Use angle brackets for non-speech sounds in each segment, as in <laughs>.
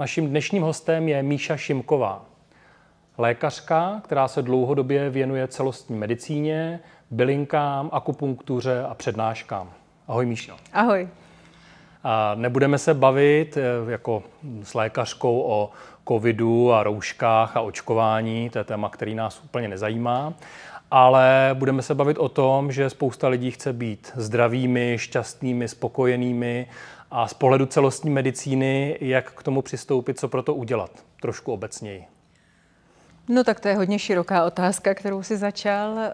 Naším dnešním hostem je Míša Šimková, lékařka, která se dlouhodobě věnuje celostní medicíně, bylinkám, akupunktuře a přednáškám. Ahoj Míšo. Ahoj. A nebudeme se bavit eh, jako s lékařkou o covidu a rouškách a očkování, to je téma, který nás úplně nezajímá, ale budeme se bavit o tom, že spousta lidí chce být zdravými, šťastnými, spokojenými a z pohledu celostní medicíny, jak k tomu přistoupit, co pro to udělat, trošku obecněji. No tak to je hodně široká otázka, kterou si začal. Eh,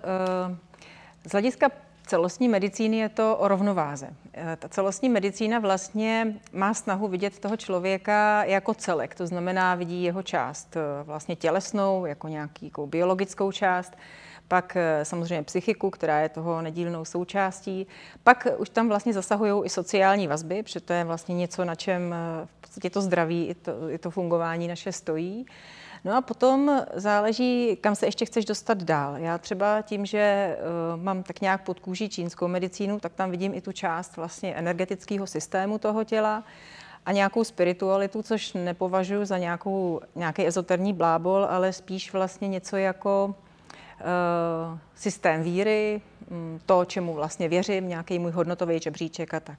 z hlediska celostní medicíny je to o rovnováze. Eh, ta celostní medicína vlastně má snahu vidět toho člověka jako celek, to znamená vidí jeho část, eh, vlastně tělesnou, jako nějakou jako biologickou část, pak eh, samozřejmě psychiku, která je toho nedílnou součástí. Pak už tam vlastně zasahují i sociální vazby, protože to je vlastně něco, na čem eh, v podstatě to zdraví i to, i to fungování naše stojí. No a potom záleží, kam se ještě chceš dostat dál. Já třeba tím, že uh, mám tak nějak pod kůží čínskou medicínu, tak tam vidím i tu část vlastně energetického systému toho těla a nějakou spiritualitu, což nepovažuji za nějakou, nějaký ezoterní blábol, ale spíš vlastně něco jako Eh, systém víry, hm, to, čemu vlastně věřím, nějaký můj hodnotový žebříček a tak.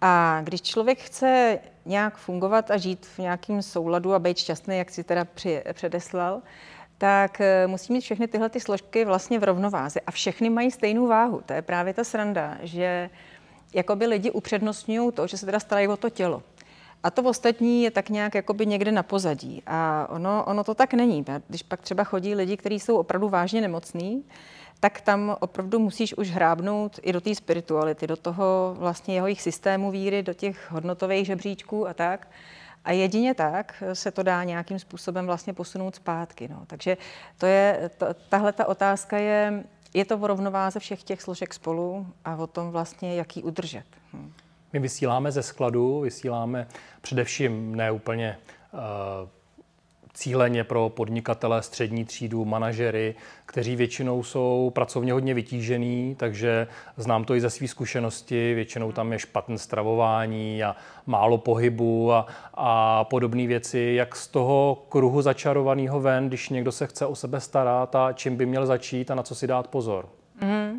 A když člověk chce nějak fungovat a žít v nějakém souladu a být šťastný, jak si teda při, předeslal, tak eh, musí mít všechny tyhle ty složky vlastně v rovnováze. A všechny mají stejnou váhu. To je právě ta sranda, že jakoby lidi upřednostňují to, že se teda starají o to tělo. A to ostatní je tak nějak jakoby někde na pozadí. A ono, ono to tak není. Když pak třeba chodí lidi, kteří jsou opravdu vážně nemocní, tak tam opravdu musíš už hrábnout i do té spirituality, do toho vlastně jeho jich systému víry, do těch hodnotových žebříčků a tak. A jedině tak se to dá nějakým způsobem vlastně posunout zpátky. No. Takže to je, to, tahle ta otázka je, je to v rovnováze všech těch složek spolu a o tom vlastně, jak ji udržet. Hm. My vysíláme ze skladu, vysíláme především ne úplně eh, cíleně pro podnikatele, střední třídu, manažery, kteří většinou jsou pracovně hodně vytížený, takže znám to i ze své zkušenosti, většinou tam je špatné stravování a málo pohybu a, a podobné věci. Jak z toho kruhu začarovaného ven, když někdo se chce o sebe starat a čím by měl začít a na co si dát pozor? Mm-hmm.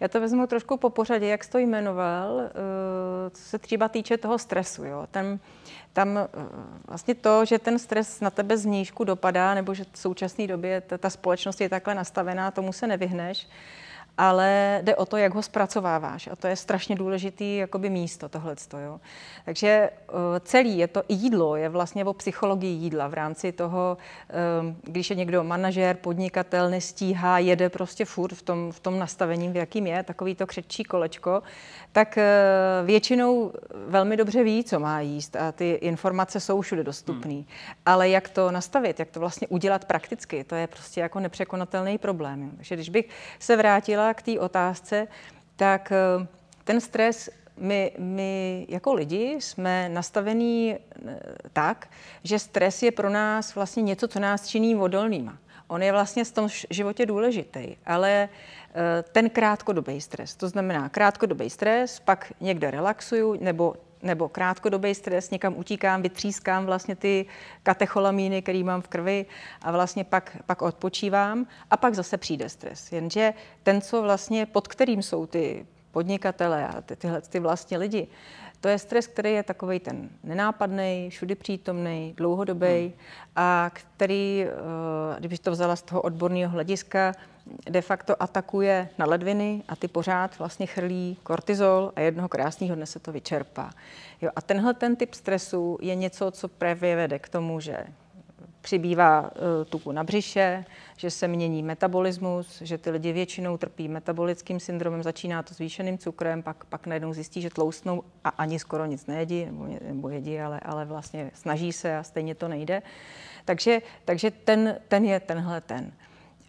Já to vezmu trošku po pořadě, jak jsi to jmenoval, eh, co se třeba týče toho stresu. Jo. Tam, tam eh, vlastně to, že ten stres na tebe z dopadá, nebo že v současné době ta, ta společnost je takhle nastavená, tomu se nevyhneš ale jde o to, jak ho zpracováváš. A to je strašně důležitý jakoby místo tohleto. Jo. Takže eh, celý je to jídlo, je vlastně o psychologii jídla v rámci toho, eh, když je někdo manažer, podnikatel, nestíhá, jede prostě furt v tom, v tom nastavení, v jakým je, takový to křečí kolečko, tak eh, většinou velmi dobře ví, co má jíst a ty informace jsou všude dostupné. Hmm. Ale jak to nastavit, jak to vlastně udělat prakticky, to je prostě jako nepřekonatelný problém. Jo. Takže když bych se vrátila vrátila k té otázce, tak eh, ten stres my, my jako lidi jsme nastavení eh, tak, že stres je pro nás vlastně něco, co nás činí odolnýma. On je vlastně v tom životě důležitý, ale eh, ten krátkodobý stres, to znamená krátkodobý stres, pak někde relaxuju nebo nebo krátkodobý stres, někam utíkám, vytřískám vlastně ty katecholamíny, které mám v krvi a vlastně pak, pak odpočívám a pak zase přijde stres. Jenže ten, co vlastně, pod kterým jsou ty podnikatele a ty, tyhle ty vlastně lidi, to je stres, který je takový ten nenápadný, všudy přítomný, dlouhodobý hmm. a který, eh, kdybych to vzala z toho odborného hlediska, de facto atakuje na ledviny a ty pořád vlastně chrlí kortizol a jednoho krásného dne se to vyčerpá. Jo, a tenhle ten typ stresu je něco, co právě vede k tomu, že přibývá eh, tuku na břiše, že se mění metabolismus, že ty lidi většinou trpí metabolickým syndromem, začíná to zvýšeným cukrem, pak, pak najednou zjistí, že tloustnou a ani skoro nic nejedí, nebo, nebo jedí, ale, ale vlastně snaží se a stejně to nejde. Takže, takže ten, ten je tenhle ten.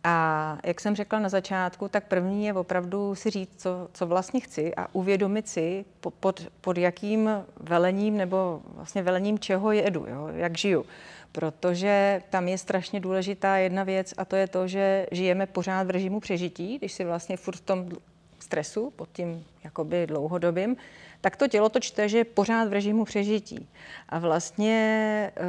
A jak jsem řekla na začátku, tak první je opravdu si říct, co, co vlastně chci a uvědomit si, pod, pod jakým velením nebo vlastně velením čeho jedu, jo, jak žiju. Protože tam je strašně důležitá jedna věc a to je to, že žijeme pořád v režimu přežití, když si vlastně furt v tom stresu, pod tím jakoby dlouhodobým, tak to tělo to čte, že je pořád v režimu přežití. A vlastně e,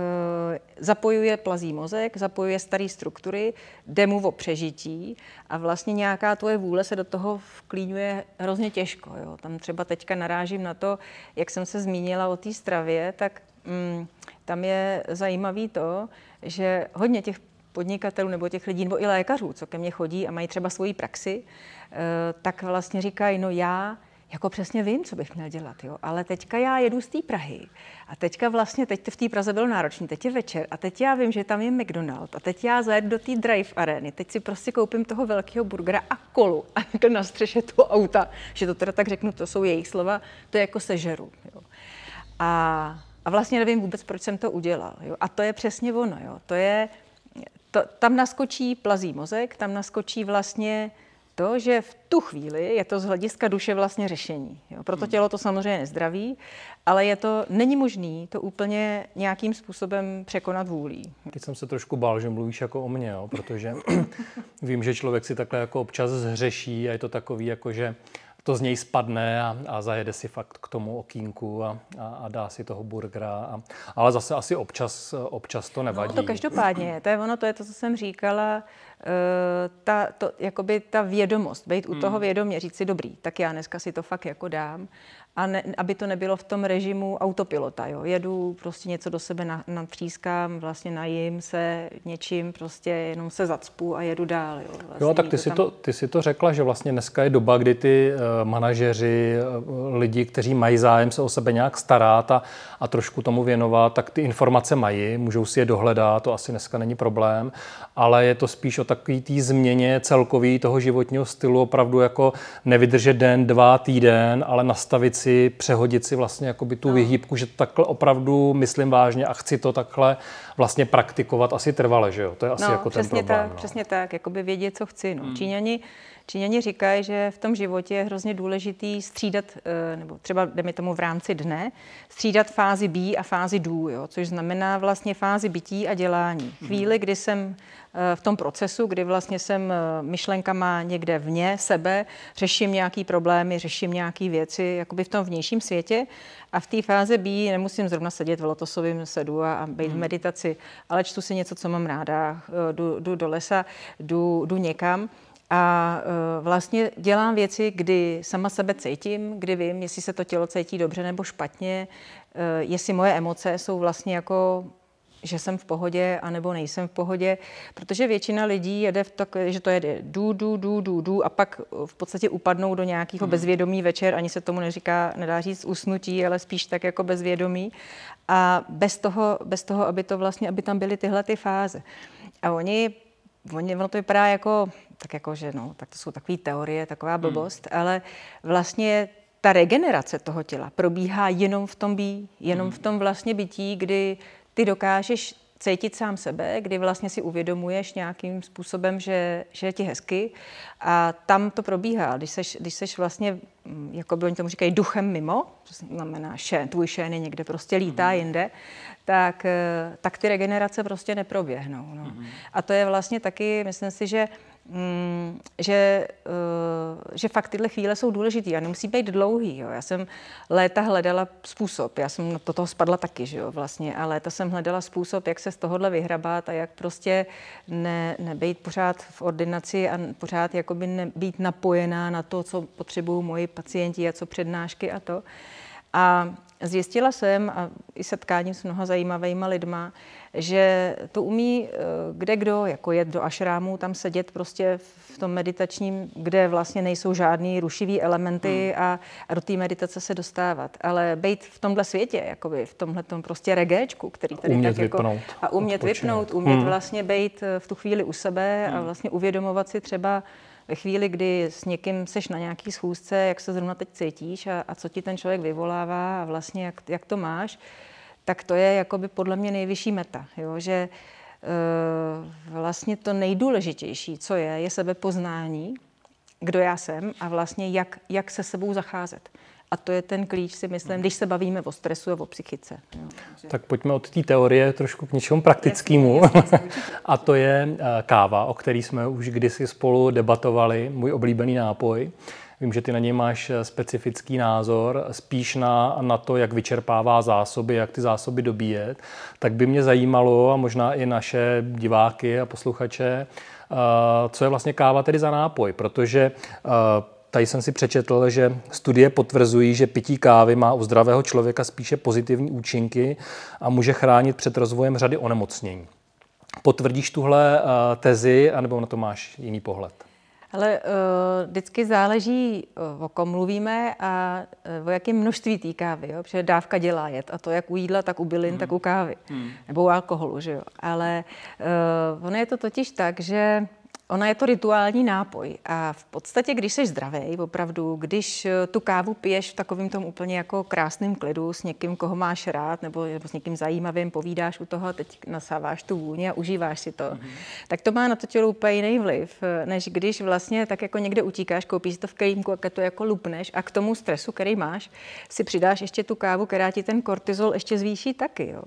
zapojuje plazí mozek, zapojuje staré struktury, jde mu o přežití a vlastně nějaká tvoje vůle se do toho vklínuje hrozně těžko. Jo. Tam třeba teďka narážím na to, jak jsem se zmínila o té stravě, tak mm, tam je zajímavý to, že hodně těch podnikatelů nebo těch lidí, nebo i lékařů, co ke mně chodí a mají třeba svoji praxi, eh, tak vlastně říkají, no já jako přesně vím, co bych měl dělat, jo? ale teďka já jedu z té Prahy a teďka vlastně, teď v té Praze bylo náročný, teď je večer a teď já vím, že tam je McDonald a teď já zajedu do té drive arény, teď si prostě koupím toho velkého burgera a kolu a někde na střeše toho auta, že to teda tak řeknu, to jsou jejich slova, to je jako sežeru. Jo? A, a vlastně nevím vůbec, proč jsem to udělal. Jo? A to je přesně ono, jo? to je to, tam naskočí plazí mozek, tam naskočí vlastně to, že v tu chvíli je to z hlediska duše vlastně řešení. Jo? Proto hmm. tělo to samozřejmě nezdraví, ale je to, není možný to úplně nějakým způsobem překonat vůlí. Teď jsem se trošku bál, že mluvíš jako o mně, jo? protože <clears throat> vím, že člověk si takhle jako občas zhřeší a je to takový jako, že to z něj spadne a, a zajede si fakt k tomu okýnku a, a, a dá si toho burgera. A, ale zase asi občas, občas to nevadí. No, to každopádně je. To je ono, to je to, co jsem říkala Eh, ta, to, jakoby ta vědomost, být u hmm. toho vědomě, říct si dobrý, tak já dneska si to fakt jako dám a ne, aby to nebylo v tom režimu autopilota, jo. Jedu, prostě něco do sebe natřískám, vlastně najím se něčím, prostě jenom se zacpu a jedu dál, jo. Vlastně jo, tak ty, si tam... to, ty si to řekla, že vlastně dneska je doba, kdy ty uh, manažeři, uh, lidi, kteří mají zájem se o sebe nějak starat a, a trošku tomu věnovat, tak ty informace mají, můžou si je dohledat, to asi dneska není problém, ale je to spíš o tak takový té změně celkový toho životního stylu opravdu jako nevydržet den, dva, týden, ale nastavit si, přehodit si vlastně by tu no. vyhýbku, že takhle opravdu myslím vážně a chci to takhle vlastně praktikovat asi trvale, že jo? To je asi no, jako ten problém. Tak, no, přesně tak, jakoby vědět, co chci. No. Hmm. Číňani Číňani říkají, že v tom životě je hrozně důležitý střídat, eh, nebo třeba jdeme tomu v rámci dne, střídat fázi bí a fázi dů, jo, což znamená vlastně fázi bytí a dělání. Mhm. Chvíli, kdy jsem eh, v tom procesu, kdy vlastně jsem eh, myšlenkama někde vně sebe, řeším nějaký problémy, řeším nějaké věci, jakoby v tom vnějším světě a v té fázi B nemusím zrovna sedět v lotosovém sedu a, a být v mhm. meditaci, ale čtu si něco, co mám ráda, jdu, jdu do lesa, jdu, jdu někam. A eh, vlastně dělám věci, kdy sama sebe cítím, kdy vím, jestli se to tělo cítí dobře nebo špatně, eh, jestli moje emoce jsou vlastně jako že jsem v pohodě, anebo nejsem v pohodě, protože většina lidí jede v tak, že to jede dů, dů, dů, dů, dů a pak eh, v podstatě upadnou do nějakého hmm. bezvědomí večer, ani se tomu neříká, nedá říct usnutí, ale spíš tak jako bezvědomí a bez toho, bez toho, aby to vlastně, aby tam byly tyhle ty fáze. A oni Oni, ono to vypadá jako, tak jako, že no, tak to jsou takové teorie, taková hmm. blbost, hmm. ale vlastně ta regenerace toho těla probíhá jenom v tom bí, jenom hmm. v tom vlastně bytí, kdy ty dokážeš cítit sám sebe, kdy vlastně si uvědomuješ nějakým způsobem, že, že je ti hezky a tam to probíhá. Když seš, když seš vlastně, mm, jako by oni tomu říkají, duchem mimo, to znamená že tvůj šén je někde prostě lítá mm-hmm. jinde, tak, eh, tak ty regenerace prostě neproběhnou. No. Mm-hmm. A to je vlastně taky, myslím si, že Mm, že, uh, že fakt tyhle chvíle jsou důležitý a nemusí být dlouhý. Jo. Já jsem léta hledala způsob, já jsem do toho spadla taky, že jo, vlastně, a léta jsem hledala způsob, jak se z tohohle vyhrabat a jak prostě ne, nebejt pořád v ordinaci a pořád jakoby nebýt napojená na to, co potřebují moji pacienti a co přednášky a to. Uh, a zjistila jsem, a i setkáním s mnoha zajímavými lidma, že to umí eh, kde kdo, jako jet do ašrámu, tam sedět prostě v tom meditačním, kde vlastně nejsou žádný rušivý elementy hmm. a, a do té meditace se dostávat. Ale být v tomhle světě, jakoby v tomhle prostě regéčku, který tady umět tak jako- vypnout, jako... A umět odpočinout. vypnout, umět hmm. vlastně být eh, v tu chvíli u sebe hmm. a vlastně uvědomovat si třeba ve chvíli, kdy s někým seš na nějaký schůzce, jak se zrovna teď cítíš a, a co ti ten člověk vyvolává a vlastně jak, jak to máš, tak to je jakoby podle mě nejvyšší meta, jo? že e, vlastně to nejdůležitější, co je, je sebepoznání, kdo já jsem a vlastně jak, jak se sebou zacházet. A to je ten klíč, si myslím, když se bavíme o stresu a o psychice. Tak pojďme od té teorie trošku k něčemu praktickému. <laughs> a to je eh, káva, o který jsme už kdysi spolu debatovali, můj oblíbený nápoj. Vím, že ty na něj máš eh, specifický názor, spíš na, na to, jak vyčerpává zásoby, jak ty zásoby dobíjet. Tak by mě zajímalo, a možná i naše diváky a posluchače, eh, co je vlastně káva tedy za nápoj, protože tady jsem si přečetl, že studie potvrzují, že pití kávy má u zdravého člověka spíše pozitivní účinky a může chránit před rozvojem řady onemocnění. Potvrdíš tuhle eh, tezi, anebo na to máš jiný pohled? Ale uh, eh, vždycky záleží, eh, o kom mluvíme a o jakém množství té kávy. Jo? Protože dávka dělá jet. A to jak u jídla, tak u bylin, hmm. tak u kávy. Hmm. Nebo u alkoholu. Že jo? Ale uh, ono je to totiž tak, že Ona je to rituální nápoj a v podstatě, když jsi zdravý, opravdu, když eh, tu kávu piješ v takovém tom úplně jako krásném klidu s někým, koho máš rád, nebo, s někým zajímavým, povídáš u toho, teď nasáváš tu vůni a užíváš si to, mm-hmm. tak to má na to tělo úplně jiný vliv, eh, než když vlastně tak jako někde utíkáš, koupíš to v kelímku a to jako lupneš a k tomu stresu, který máš, si přidáš ještě tu kávu, která ti ten kortizol ještě zvýší taky. Jo.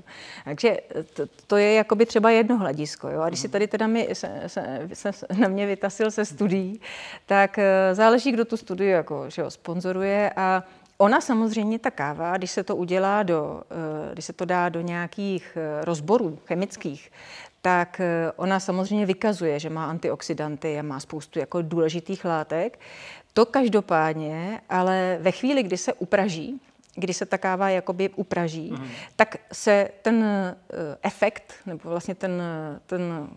Takže eh, to, to je jakoby třeba jedno hledisko. Jo. A když si mhm. tady teda my se, se, se, na mě vytasil se studií, tak eh, záleží, kdo tu studii jako, že ho sponzoruje a Ona samozřejmě, ta káva, když se to udělá do, eh, když se to dá do nějakých eh, rozborů chemických, tak ona samozřejmě vykazuje, že má antioxidanty a má spoustu jako důležitých látek. To každopádně, ale ve chvíli, kdy se upraží, kdy se ta káva jakoby upraží, mm. tak se ten efekt, nebo vlastně ten, ten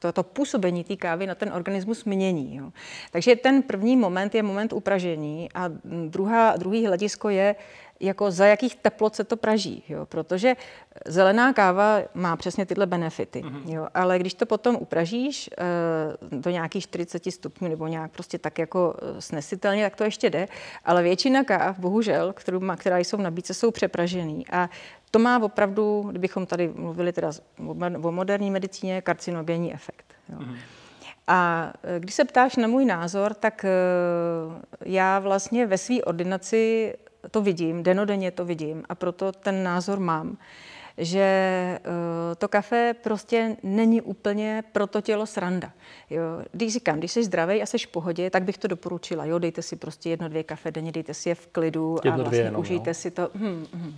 to, to působení té kávy na ten organismus mění. Jo. Takže ten první moment je moment upražení a druhá, druhý hledisko je, jako za jakých teplot se to praží, jo? protože zelená káva má přesně tyhle benefity, mm-hmm. jo? ale když to potom upražíš e, do nějakých 40 stupňů nebo nějak prostě tak jako eh, snesitelně, tak to ještě jde, ale většina káv, bohužel, kterou má, která jsou v nabídce, jsou přepražený a to má opravdu, kdybychom tady mluvili teda o moderní medicíně, karcinogenní efekt. Jo. Mhm. A e, když se ptáš na můj názor, tak e, já vlastně ve své ordinaci to vidím, denodenně to vidím a proto ten názor mám že eh, to kafe prostě není úplně pro to tělo sranda. Jo, když říkám, když jsi zdravý a jsi v pohodě, tak bych to doporučila. Jo, dejte si prostě jedno, dvě kafe denně, dejte si je v klidu jedno, a vlastně jenom, no. užijte jo. si to. Hmm, hmm.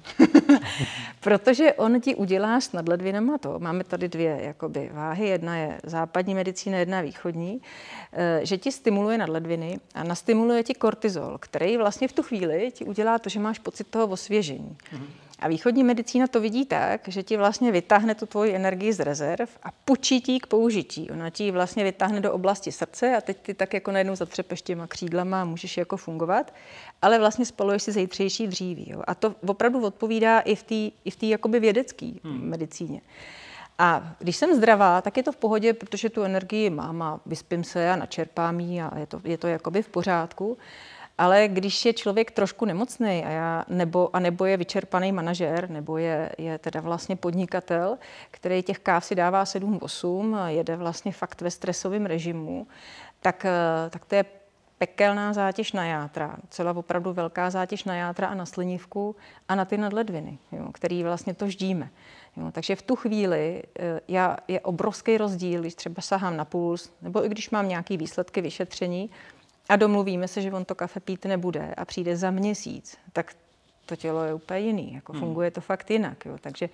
<laughs> Protože on ti udělá s nadledvinama to. Máme tady dvě jakoby, váhy. Jedna je západní medicína, jedna východní. Eh, že ti stimuluje nadledviny a nastimuluje ti kortizol, který vlastně v tu chvíli ti udělá to, že máš pocit toho osvěžení. Hmm. A východní medicína to vidí tak, že ti vlastně vytáhne tu tvoji energii z rezerv a pučí ti k použití. Ona ti vlastně vytáhne do oblasti srdce a teď ty tak jako najednou zatřepeš těma křídlama a můžeš jako fungovat, ale vlastně spaluješ si zejtřejší dříví. Jo. A to opravdu odpovídá i v té tý jakoby vědecké hmm. medicíně. A když jsem zdravá, tak je to v pohodě, protože tu energii mám a vyspím se a načerpám ji a je to, je to jakoby v pořádku. Ale když je člověk trošku nemocný a, já, nebo, a nebo je vyčerpaný manažer nebo je, je teda vlastně podnikatel, který těch káv si dává 7-8, jede vlastně fakt ve stresovém režimu, tak, eh, tak to je pekelná zátěž na játra, celá opravdu velká zátěž na játra a na slinivku a na ty nadledviny, jo, který vlastně to ždíme. Jo, takže v tu chvíli eh, já, je obrovský rozdíl, když třeba sahám na puls, nebo i když mám nějaké výsledky vyšetření, a domluvíme se, že on to kafe pít nebude a přijde za měsíc, tak to tělo je úplně jiný, jako hmm. funguje to fakt jinak. Jo. Takže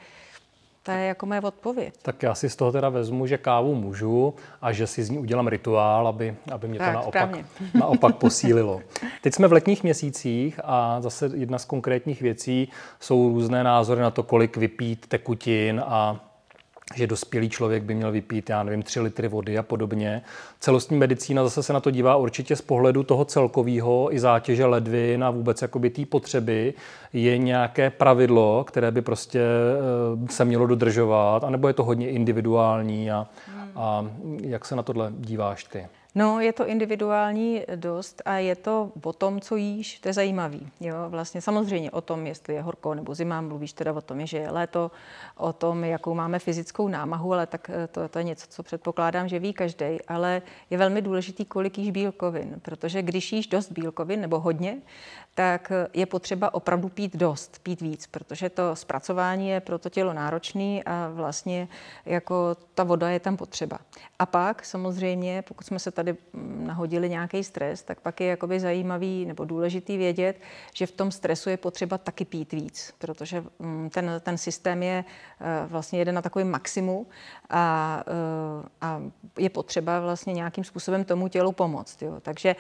to je jako moje odpověď. Tak já si z toho teda vezmu, že kávu můžu a že si z ní udělám rituál, aby, aby mě tak, to naopak, <laughs> naopak posílilo. Teď jsme v letních měsících a zase jedna z konkrétních věcí jsou různé názory na to, kolik vypít tekutin a že dospělý člověk by měl vypít, já nevím, 3 litry vody a podobně. Celostní medicína zase se na to dívá určitě z pohledu toho celkového i zátěže ledvin a vůbec jakoby té potřeby. Je nějaké pravidlo, které by prostě eh, se mělo dodržovat, anebo je to hodně individuální a, a jak se na tohle díváš ty? No, je to individuální dost a je to o tom, co jíš, to je zajímavý. Jo? Vlastně samozřejmě o tom, jestli je horko nebo zima, mluvíš teda o tom, že je léto, o tom, jakou máme fyzickou námahu, ale tak eh, to, to je něco, co předpokládám, že ví každý, ale je velmi důležitý, kolik jíš bílkovin, protože když jíš dost bílkovin nebo hodně, tak eh, je potřeba opravdu pít dost, pít víc, protože to zpracování je pro to tělo náročný a vlastně jako ta voda je tam potřeba. A pak samozřejmě, pokud jsme se tady mm, nahodili nějaký stres, tak pak je jakoby zajímavý nebo důležitý vědět, že v tom stresu je potřeba taky pít víc, protože mm, ten, ten systém je eh, vlastně jeden na takový maximum a, eh, a je potřeba vlastně nějakým způsobem tomu tělu pomoct. Jo. Takže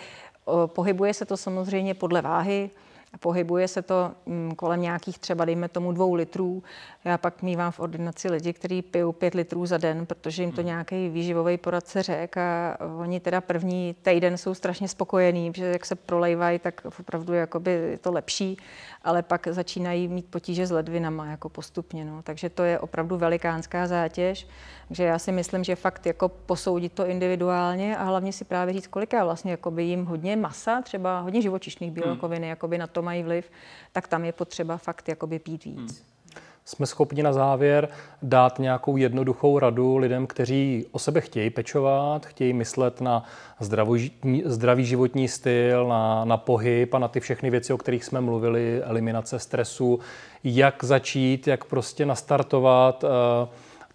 Eh, pohybuje se to samozřejmě podle váhy, pohybuje se to mm, kolem nějakých třeba, dejme tomu, dvou litrů. Já pak mývám v ordinaci lidi, kteří pijou pět litrů za den, protože jim to hmm. nějaký výživový poradce řek a oni teda první týden jsou strašně spokojení, že jak se prolejvají, tak opravdu jakoby je to lepší, ale pak začínají mít potíže s ledvinama jako postupně. No. Takže to je opravdu velikánská zátěž. Takže já si myslím, že fakt jako posoudit to individuálně a hlavně si právě říct, kolik je vlastně jim hodně masa, třeba hodně živočišných hmm. bílkovin, hmm. jakoby na tom mají vliv, tak tam je potřeba fakt jakoby pít víc. Hmm jsme schopni na závěr dát nějakou jednoduchou radu lidem, kteří o sebe chtějí pečovat, chtějí myslet na zdravý životní styl, na, na pohyb a na ty všechny věci, o kterých jsme mluvili, eliminace stresu, jak začít, jak prostě nastartovat. Uh,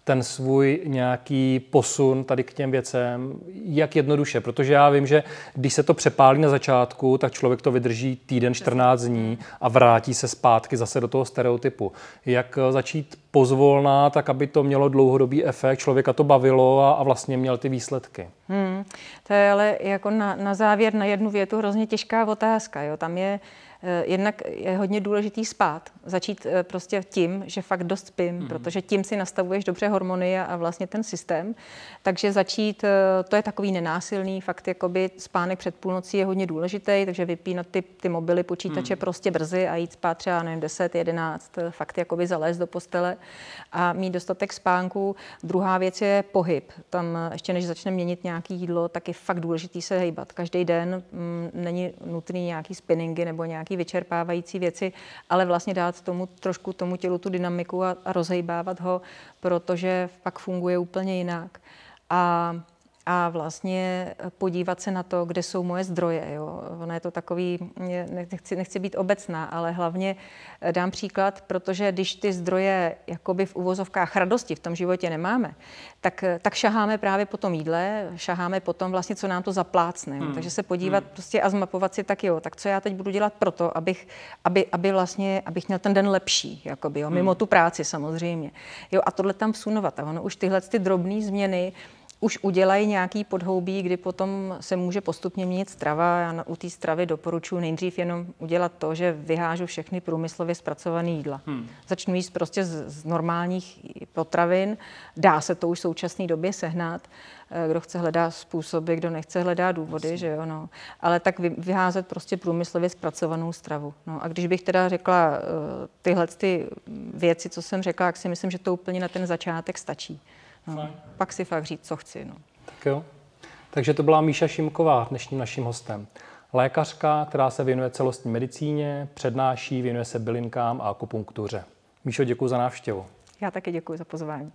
ten svůj nějaký posun tady k těm věcem, jak jednoduše, protože já vím, že když se to přepálí na začátku, tak člověk to vydrží týden, 14 dní a vrátí se zpátky zase do toho stereotypu. Jak eh, začít pozvolná, tak aby to mělo dlouhodobý efekt, člověka to bavilo a, a vlastně měl ty výsledky. Hmm, to je ale jako na, na závěr na jednu větu hrozně těžká otázka. Jo? Tam je Eh, jednak je hodně důležitý spát. Začít eh, prostě tím, že fakt dost spím, mm. protože tím si nastavuješ dobře hormony a vlastně ten systém. Takže začít, eh, to je takový nenásilný, fakt jakoby spánek před půlnocí je hodně důležitý, takže vypínat ty, ty mobily, počítače mm. prostě brzy a jít spát třeba, nevím, 10, 11, fakt jakoby zalézt do postele a mít dostatek spánku. Druhá věc je pohyb. Tam ještě než začne měnit nějaký jídlo, tak je fakt důležitý se hejbat. Každý den m, mm, není nutný nějaký spinningy nebo nějaký nějaký vyčerpávající věci, ale vlastně dát tomu trošku tomu tělu tu dynamiku a, a rozhejbávat ho, protože pak funguje úplně jinak. A a vlastně eh, podívat se na to, kde jsou moje zdroje. Jo. Ono je to takový, nechci, nechci být obecná, ale hlavně eh, dám příklad, protože když ty zdroje jakoby v uvozovkách radosti v tom životě nemáme, tak, eh, tak šaháme právě po tom jídle, šaháme po tom vlastně, co nám to zaplácne. Hmm. Takže se podívat hmm. prostě a zmapovat si tak jo, tak co já teď budu dělat pro to, abych, aby, aby vlastně, abych měl ten den lepší, jakoby, jo, mimo hmm. tu práci samozřejmě. Jo, a tohle tam vsunovat. A ono už tyhle ty drobné změny, už udělají nějaký podhoubí, kdy potom se může postupně měnit strava. Já u té stravy doporučuji nejdřív jenom udělat to, že vyhážu všechny průmyslově zpracované jídla. Hmm. Začnu jíst prostě z, z normálních potravin. Dá se to už v současné době sehnat. Eh, kdo chce, hledá způsoby, kdo nechce, hledá důvody, Asi. že jo, no. Ale tak vy, vyházet prostě průmyslově zpracovanou stravu. No a když bych teda řekla eh, tyhle ty věci, co jsem řekla, tak si myslím, že to úplně na ten začátek stačí. No, pak si fakt říct, co chci. No. Tak jo. Takže to byla Míša Šimková, dnešním naším hostem. Lékařka, která se věnuje celostní medicíně, přednáší, věnuje se bylinkám a akupunktuře. Míšo, děkuji za návštěvu. Já také děkuji za pozvání.